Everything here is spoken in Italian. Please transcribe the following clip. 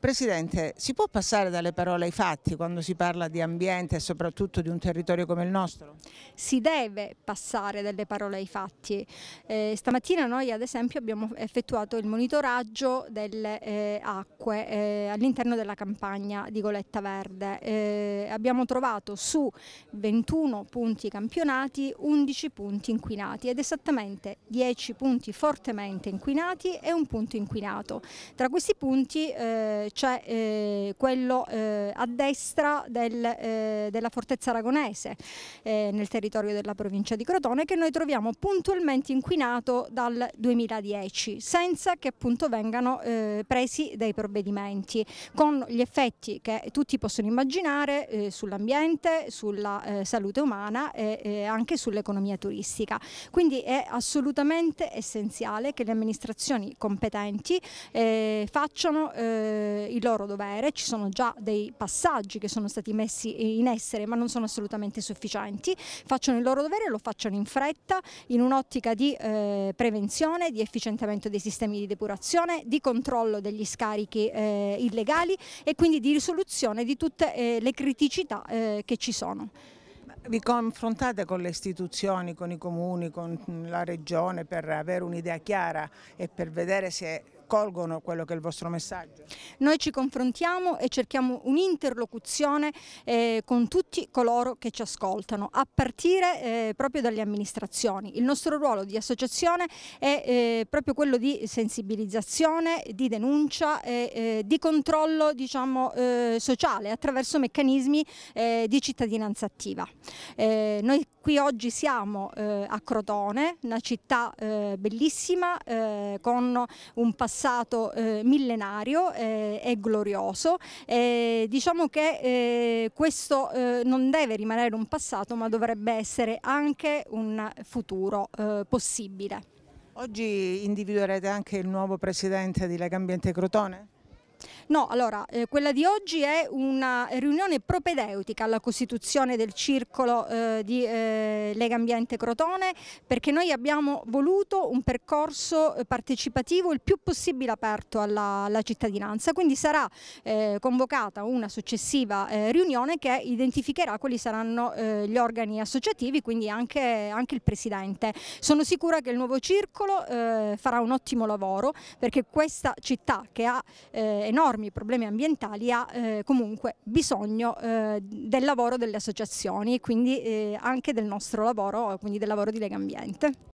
Presidente, si può passare dalle parole ai fatti quando si parla di ambiente e soprattutto di un territorio come il nostro? Si deve passare dalle parole ai fatti. Eh, stamattina noi ad esempio abbiamo effettuato il monitoraggio delle eh, acque eh, all'interno della campagna di Goletta Verde. Eh, abbiamo trovato su 21 punti campionati 11 punti inquinati ed esattamente 10 punti fortemente inquinati e un punto inquinato. Tra questi punti eh, c'è eh, quello eh, a destra del, eh, della fortezza aragonese eh, nel territorio della provincia di Crotone che noi troviamo puntualmente inquinato dal 2010 senza che appunto vengano eh, presi dei provvedimenti con gli effetti che tutti possono immaginare eh, sull'ambiente, sulla salute umana e anche sull'economia turistica. Quindi è assolutamente essenziale che le amministrazioni competenti facciano eh, eh, il loro dovere, ci sono già dei passaggi che sono stati messi in essere ma non sono assolutamente sufficienti, facciano il loro dovere e lo facciano in fretta in un'ottica di eh, prevenzione, di efficientamento dei sistemi di depurazione, di controllo degli scarichi eh, illegali e quindi di risoluzione di tutte eh, le criticità eh, che ci sono. Vi confrontate con le istituzioni, con i comuni, con la regione per avere un'idea chiara e per vedere se accolgono quello che è il vostro messaggio? Noi ci confrontiamo e cerchiamo un'interlocuzione eh, con tutti coloro che ci ascoltano, a partire eh, proprio dalle amministrazioni. Il nostro ruolo di associazione è eh, proprio quello di sensibilizzazione, di denuncia e eh, di controllo diciamo, eh, sociale attraverso meccanismi eh, di cittadinanza attiva. noi qui oggi siamo a Crotone, una città bellissima con un passato passato eh, millenario eh, e glorioso. Eh, diciamo che eh, questo eh, non deve rimanere un passato ma dovrebbe essere anche un futuro eh, possibile. Oggi individuerete anche il nuovo presidente di Legambiente Crotone? No, allora, eh, quella di oggi è una riunione propedeutica alla costituzione del circolo eh, di eh, Lega Ambiente Crotone perché noi abbiamo voluto un percorso eh, partecipativo il più possibile aperto alla, alla cittadinanza, quindi sarà eh, convocata una successiva eh, riunione che identificherà quali saranno gli organi associativi, quindi anche, anche, il Presidente. Sono sicura che il nuovo circolo farà un ottimo lavoro perché questa città che ha eh, enormi problemi ambientali ha eh, comunque bisogno eh, del lavoro delle associazioni e quindi eh, anche del nostro lavoro, quindi del lavoro di Lega Ambiente.